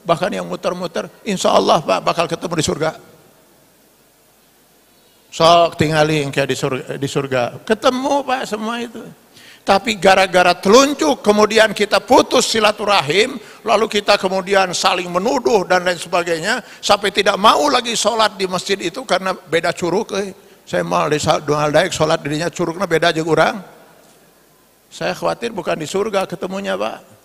bahkan yang muter-muter, insya Allah Pak bakal ketemu di surga. Sok tingali yang kayak di surga, di surga. Ketemu Pak semua itu. Tapi gara-gara telunjuk kemudian kita putus silaturahim, lalu kita kemudian saling menuduh dan lain sebagainya, sampai tidak mau lagi sholat di masjid itu karena beda curug. Eh. Saya mau di Donald Daik sholat dirinya curugnya beda aja kurang. Saya khawatir bukan di surga ketemunya Pak.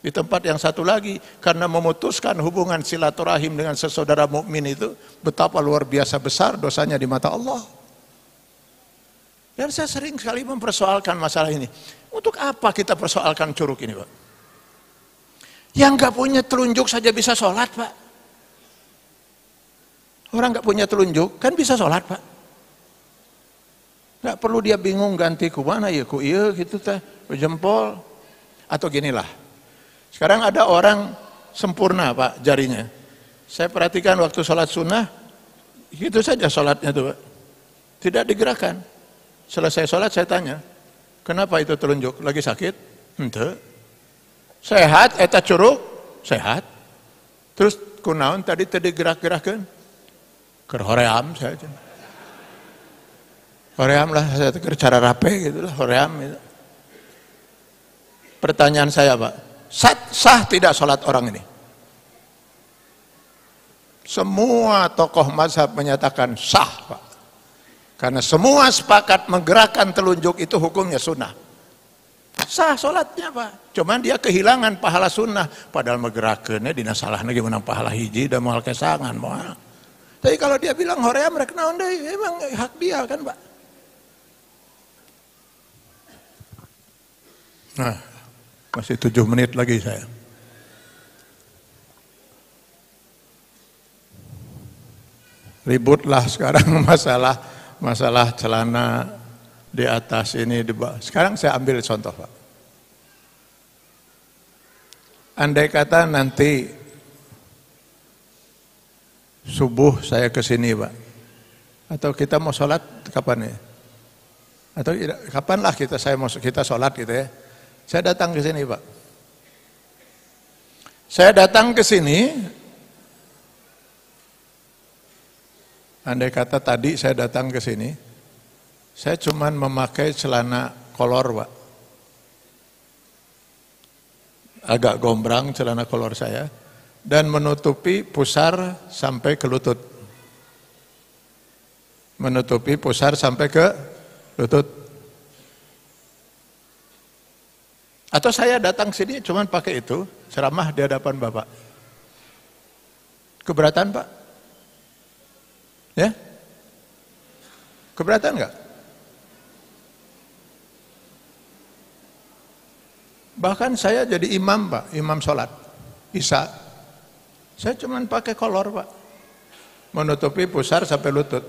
Di tempat yang satu lagi, karena memutuskan hubungan silaturahim dengan sesaudara mukmin itu, betapa luar biasa besar dosanya di mata Allah. Dan saya sering sekali mempersoalkan masalah ini. Untuk apa kita persoalkan curug ini, Pak? Yang nggak punya telunjuk saja bisa sholat, Pak. Orang nggak punya telunjuk kan bisa sholat, Pak. Nggak perlu dia bingung ganti ku mana ya ku iya gitu teh jempol atau ginilah sekarang ada orang sempurna Pak jarinya. Saya perhatikan waktu sholat sunnah, itu saja sholatnya tuh Pak. Tidak digerakkan. Selesai sholat saya tanya, kenapa itu telunjuk? Lagi sakit? Ente. Sehat, eta curuk, Sehat. Terus kunaun tadi tadi gerak-gerakan? Kerhoream saja. Hoream lah, saya cara rapi gitu lah, hoream gitu. Pertanyaan saya Pak, sah, sah tidak sholat orang ini? Semua tokoh mazhab menyatakan sah, Pak. Karena semua sepakat menggerakkan telunjuk itu hukumnya sunnah. Sah sholatnya, Pak. Cuman dia kehilangan pahala sunnah. Padahal menggerakannya dinasalahnya gimana pahala hiji dan mahal kesangan. Mahal. Tapi kalau dia bilang Korea mereka naon emang hak dia kan, Pak. Nah, masih tujuh menit lagi saya. Ributlah sekarang masalah masalah celana di atas ini di bawah. Sekarang saya ambil contoh Pak. Andai kata nanti subuh saya ke sini Pak. Atau kita mau sholat kapan ya? Atau kapanlah kita saya mau kita sholat gitu ya? Saya datang ke sini Pak. Saya datang ke sini, andai kata tadi saya datang ke sini, saya cuman memakai celana kolor Pak. Agak gombrang celana kolor saya, dan menutupi pusar sampai ke lutut. Menutupi pusar sampai ke lutut. Atau saya datang sini cuman pakai itu, ceramah di hadapan Bapak. Keberatan Pak? Ya? Keberatan enggak? Bahkan saya jadi imam Pak, imam sholat. Isa. Saya cuman pakai kolor Pak. Menutupi pusar sampai lutut.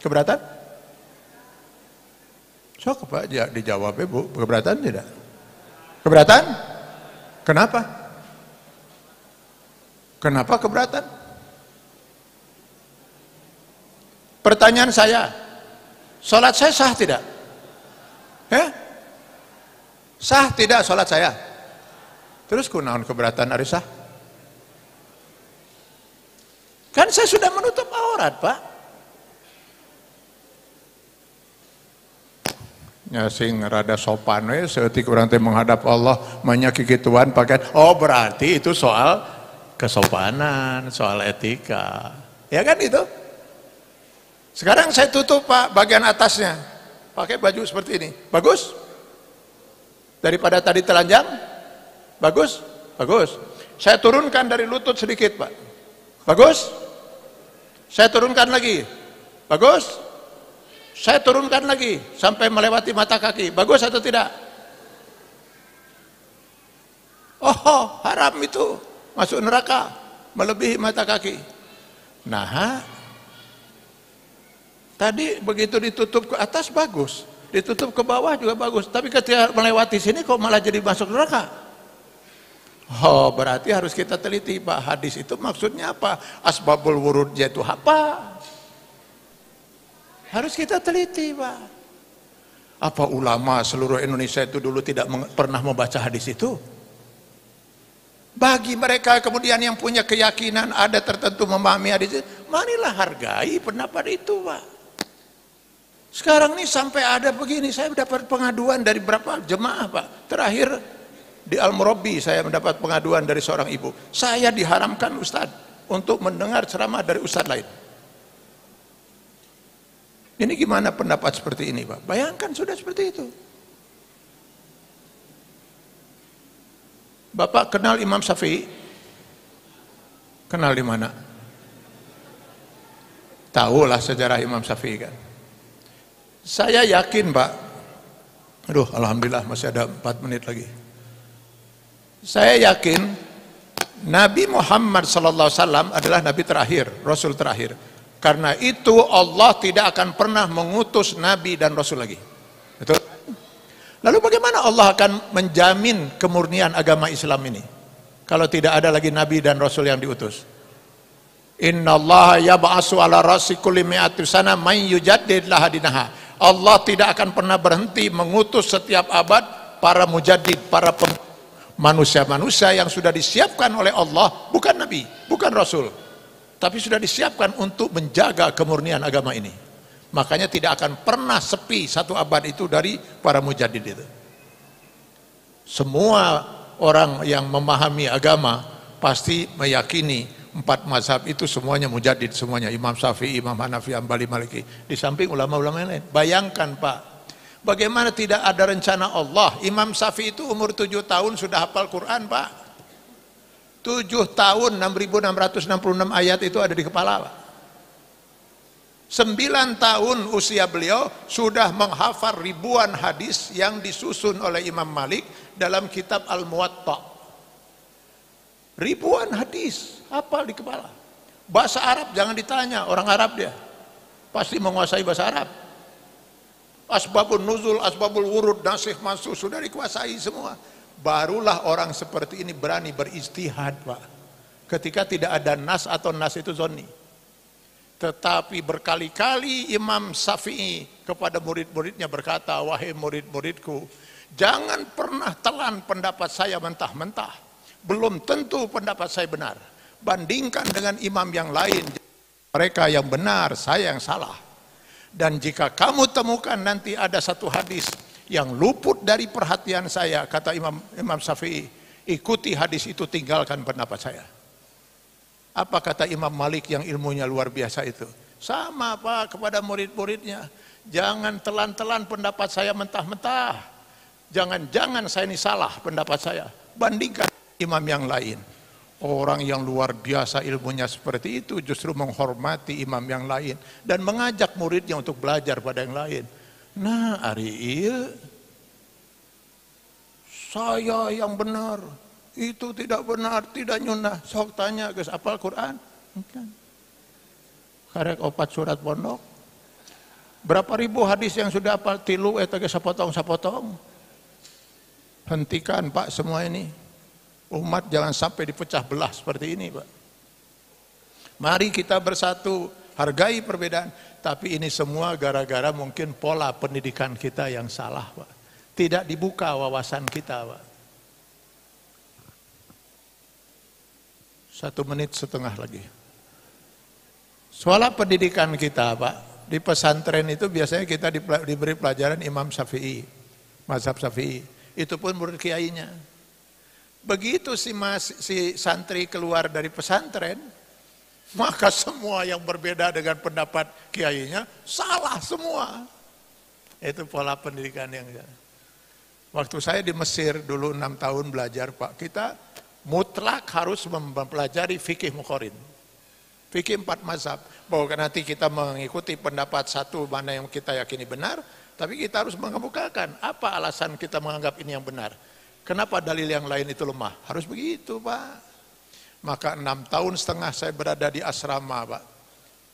Keberatan? Sok Pak, ya dijawab Bu, keberatan tidak? Keberatan? Kenapa? Kenapa keberatan? Pertanyaan saya, sholat saya sah tidak? Ya? Sah tidak sholat saya? Terus kunaon keberatan Arisah? Kan saya sudah menutup aurat, Pak. Ya, sing rada sopan we seutik orang teh menghadap Allah menyaki gituan pakai oh berarti itu soal kesopanan, soal etika. Ya kan itu? Sekarang saya tutup Pak bagian atasnya. Pakai baju seperti ini. Bagus? Daripada tadi telanjang? Bagus? Bagus. Saya turunkan dari lutut sedikit, Pak. Bagus? Saya turunkan lagi. Bagus? Saya turunkan lagi sampai melewati mata kaki. Bagus atau tidak? Oh, oh, haram itu. Masuk neraka. Melebihi mata kaki. Nah, tadi begitu ditutup ke atas bagus. Ditutup ke bawah juga bagus. Tapi ketika melewati sini kok malah jadi masuk neraka? Oh, berarti harus kita teliti Pak hadis itu maksudnya apa? Asbabul wurud itu apa? Harus kita teliti, Pak. Apa ulama seluruh Indonesia itu dulu tidak pernah membaca hadis itu? Bagi mereka kemudian yang punya keyakinan ada tertentu memahami hadis itu, marilah hargai pendapat itu, Pak. Sekarang ini sampai ada begini, saya mendapat pengaduan dari berapa jemaah, Pak. Terakhir di Al-Murabi saya mendapat pengaduan dari seorang ibu. Saya diharamkan Ustadz untuk mendengar ceramah dari Ustadz lain. Ini gimana pendapat seperti ini Pak? Bayangkan sudah seperti itu. Bapak kenal Imam Syafi'i? Kenal di mana? Tahulah sejarah Imam Syafi'i kan. Saya yakin Pak, aduh Alhamdulillah masih ada 4 menit lagi. Saya yakin Nabi Muhammad SAW adalah Nabi terakhir, Rasul terakhir. Karena itu Allah tidak akan pernah mengutus nabi dan rasul lagi. Betul? Lalu bagaimana Allah akan menjamin kemurnian agama Islam ini? Kalau tidak ada lagi nabi dan rasul yang diutus. Inna Allah ba'asu ala rasi kulli sana yujadid Allah tidak akan pernah berhenti mengutus setiap abad para mujadid, para manusia-manusia yang sudah disiapkan oleh Allah, bukan nabi, bukan rasul tapi sudah disiapkan untuk menjaga kemurnian agama ini. Makanya tidak akan pernah sepi satu abad itu dari para mujadid itu. Semua orang yang memahami agama pasti meyakini empat mazhab itu semuanya mujadid semuanya Imam Syafi'i, Imam Hanafi, Ambali, Maliki di samping ulama-ulama lain. Bayangkan Pak, bagaimana tidak ada rencana Allah? Imam Syafi'i itu umur tujuh tahun sudah hafal Quran Pak. 7 tahun 6666 ayat itu ada di kepala Sembilan 9 tahun usia beliau sudah menghafal ribuan hadis yang disusun oleh Imam Malik dalam kitab Al-Muwatta. Ribuan hadis hafal di kepala. Bahasa Arab jangan ditanya, orang Arab dia. Pasti menguasai bahasa Arab. Asbabun nuzul, asbabul wurud, nasih mansuh sudah dikuasai semua Barulah orang seperti ini berani beristihad Pak. Ketika tidak ada nas atau nas itu zoni. Tetapi berkali-kali Imam Syafi'i kepada murid-muridnya berkata, wahai murid-muridku, jangan pernah telan pendapat saya mentah-mentah. Belum tentu pendapat saya benar. Bandingkan dengan imam yang lain, mereka yang benar, saya yang salah. Dan jika kamu temukan nanti ada satu hadis yang luput dari perhatian saya, kata Imam, Imam Syafi'i, ikuti hadis itu tinggalkan pendapat saya. Apa kata Imam Malik yang ilmunya luar biasa itu? Sama Pak kepada murid-muridnya. Jangan telan-telan pendapat saya mentah-mentah. Jangan-jangan saya ini salah pendapat saya. Bandingkan imam yang lain. Orang yang luar biasa ilmunya seperti itu justru menghormati imam yang lain dan mengajak muridnya untuk belajar pada yang lain. Nah Ariil, saya yang benar, itu tidak benar, tidak nyunah. Sok tanya, guys, apal quran kan? Karek opat surat pondok. Berapa ribu hadis yang sudah apal tilu, eta geus sapotong-sapotong. Hentikan Pak semua ini. Umat jangan sampai dipecah belah seperti ini Pak. Mari kita bersatu, hargai perbedaan. Tapi ini semua gara-gara mungkin pola pendidikan kita yang salah, Pak. Tidak dibuka wawasan kita, Pak. Satu menit setengah lagi. Soal pendidikan kita, Pak. Di pesantren itu biasanya kita diberi pelajaran Imam Syafi'i, Mazhab Syafi'i. Itu pun menurut kiainya. Begitu si, mas, si santri keluar dari pesantren, maka semua yang berbeda dengan pendapat kiainya salah semua. Itu pola pendidikan yang Waktu saya di Mesir dulu enam tahun belajar Pak, kita mutlak harus mempelajari fikih mukhorin. Fikih empat mazhab. Bahwa nanti kita mengikuti pendapat satu mana yang kita yakini benar, tapi kita harus mengemukakan apa alasan kita menganggap ini yang benar. Kenapa dalil yang lain itu lemah? Harus begitu Pak. Maka enam tahun setengah saya berada di asrama, Pak.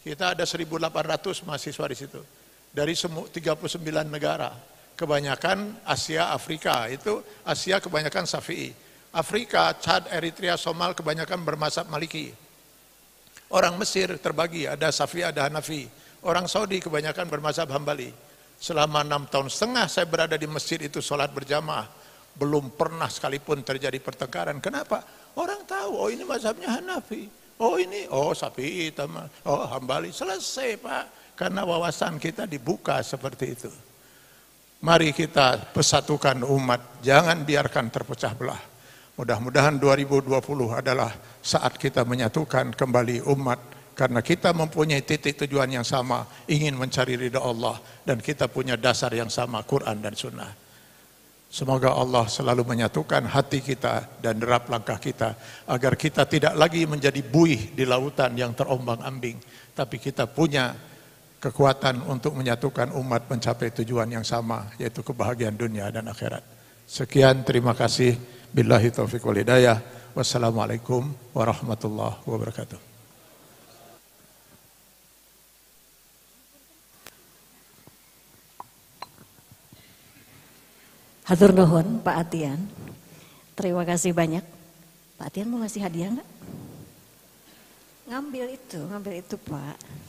Kita ada 1.800 mahasiswa di situ. Dari 39 negara. Kebanyakan Asia, Afrika. Itu Asia kebanyakan Safi'i. Afrika, Chad, Eritrea, Somal kebanyakan bermasab Maliki. Orang Mesir terbagi, ada Safi, ada Hanafi. Orang Saudi kebanyakan bermasab Hambali. Selama enam tahun setengah saya berada di masjid itu sholat berjamaah. Belum pernah sekalipun terjadi pertengkaran. Kenapa? Orang tahu, oh ini mazhabnya Hanafi. Oh ini, oh Sapi, teman. oh Hambali. Selesai Pak, karena wawasan kita dibuka seperti itu. Mari kita persatukan umat, jangan biarkan terpecah belah. Mudah-mudahan 2020 adalah saat kita menyatukan kembali umat karena kita mempunyai titik tujuan yang sama, ingin mencari ridha Allah dan kita punya dasar yang sama Quran dan Sunnah. Semoga Allah selalu menyatukan hati kita dan derap langkah kita agar kita tidak lagi menjadi buih di lautan yang terombang-ambing, tapi kita punya kekuatan untuk menyatukan umat mencapai tujuan yang sama yaitu kebahagiaan dunia dan akhirat. Sekian terima kasih billahi taufiq wal hidayah. Wassalamualaikum warahmatullahi wabarakatuh. Hatur Nuhun Pak Atian. Terima kasih banyak. Pak Atian mau ngasih hadiah enggak? Ngambil itu, ngambil itu Pak.